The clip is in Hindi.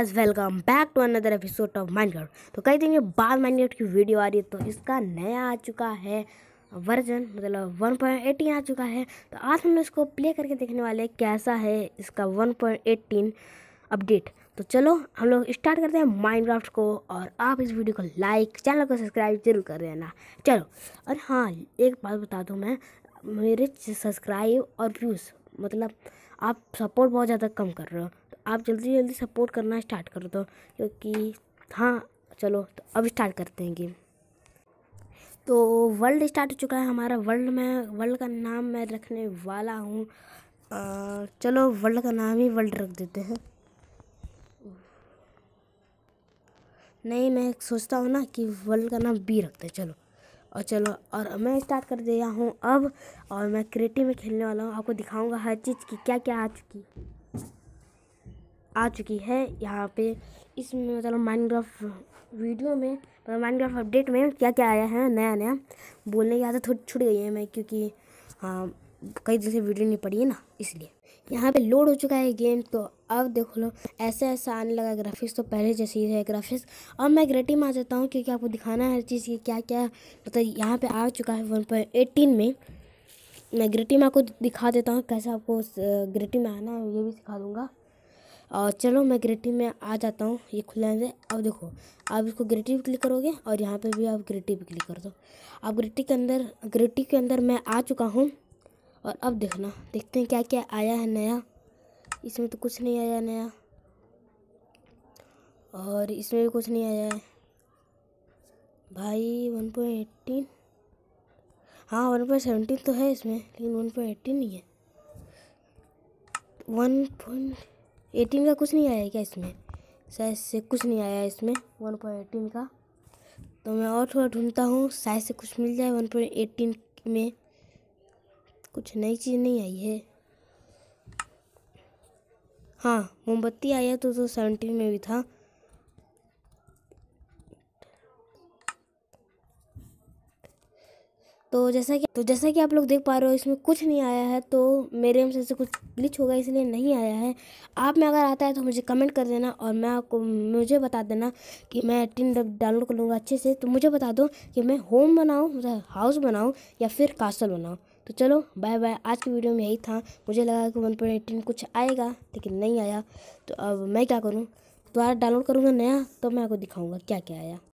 आज welcome back to another episode of Minecraft तो कई दिन के बाद माइनक्राफ्ट की वीडियो आ रही है तो इसका नया आ चुका है वर्जन मतलब 1.18 आ चुका है तो आज हम इसको प्ले करके देखने वाले कैसा है इसका 1.18 अपडेट तो चलो हम लोग स्टार्ट करते हैं माइनक्राफ्ट को और आप इस वीडियो को लाइक चैनल को सब्सक्राइब जरूर कर देना चलो और हाँ एक बात बता दूँ मैं मेरे सब्सक्राइब और व्यूज़ मतलब आप सपोर्ट बहुत ज़्यादा कम कर रहे हो आप जल्दी जल्दी सपोर्ट करना स्टार्ट कर दो तो, क्योंकि हाँ चलो तो अब स्टार्ट करते हैं गेम तो वर्ल्ड स्टार्ट हो चुका है हमारा वर्ल्ड में वर्ल्ड का नाम मैं रखने वाला हूँ चलो वर्ल्ड का नाम ही वर्ल्ड रख देते हैं नहीं मैं सोचता हूँ ना कि वर्ल्ड का नाम बी रखते हैं चलो और चलो और मैं स्टार्ट कर दिया हूँ अब और मैं क्रिएटिव में खेलने वाला हूँ आपको दिखाऊंगा हर चीज़ की क्या क्या आ चुकी आ चुकी है यहाँ पे इस मतलब माइनक्राफ्ट वीडियो में मतलब माइनक्राफ्ट अपडेट में क्या क्या आया है नया नया बोलने की आदत थोड़ी छुट गई है मैं क्योंकि हाँ कई दिन से वीडियो नहीं पड़ी है ना इसलिए यहाँ पे लोड हो चुका है गेम तो अब देख लो ऐसा ऐसा आने लगा ग्राफिक्स तो पहले जैसे ही है ग्राफिक्स अब मैं ग्रेटी में आ जाता हूँ क्योंकि आपको दिखाना है हर चीज़ की क्या क्या मतलब तो यहाँ पे आ चुका है वन पॉइंट एटीन में मैं ग्रेटी में आपको दिखा देता हूँ कैसे आपको ग्रेटी में आना है ये भी सिखा दूँगा और चलो मैं ग्रेटिव में आ जाता हूँ ये खुला है अब देखो आप इसको ग्रेटिव क्लिक करोगे और यहाँ पे भी आप ग्रेटिव क्लिक कर दो आप ग्रेटिव के अंदर ग्रेटिव के अंदर मैं आ चुका हूँ और अब देखना देखते हैं क्या क्या आया है नया इसमें तो कुछ नहीं आया नया और इसमें भी कुछ नहीं आया है भाई वन पॉइंट एट्टीन हाँ वन पॉइंट सेवेंटीन तो है इसमें लेकिन वन पॉइंट एट्टीन नहीं है वन पॉइंट एटीन का कुछ नहीं आया क्या इसमें साइज से कुछ नहीं आया है इसमें वन पॉइंट एटीन का तो मैं और थोड़ा ढूंढता हूँ साइज से कुछ मिल जाए वन पॉइंट एटीन में कुछ नई चीज़ नहीं आई है हाँ मोमबत्ती आया तो, तो सेवेंटीन में भी था तो जैसा कि तो जैसा कि आप लोग देख पा रहे हो इसमें कुछ नहीं आया है तो मेरे हमसे से कुछ ग्लिच होगा इसलिए नहीं आया है आप में अगर आता है तो मुझे कमेंट कर देना और मैं आपको मुझे बता देना कि मैं टिन डाउनलोड कर लूँगा अच्छे से तो मुझे बता दो कि मैं होम बनाऊँ मतलब हाउस बनाऊँ या फिर कासल बनाऊँ तो चलो बाय बाय आज की वीडियो में यही था मुझे लगा कि वन पॉइंट कुछ आएगा लेकिन नहीं आया तो अब मैं क्या करूँ दोबारा डाउनलोड करूँगा नया तो मैं आपको दिखाऊँगा क्या क्या आया